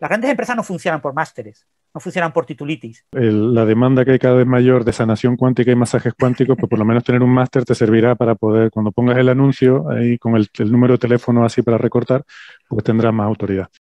Las grandes empresas no funcionan por másteres, no funcionan por titulitis. la demanda que hay cada vez mayor de sanación cuántica y masajes cuánticos, pues por lo menos tener un máster te servirá para poder, cuando pongas el anuncio ahí con el, el número de teléfono así para recortar, pues tendrás más autoridad.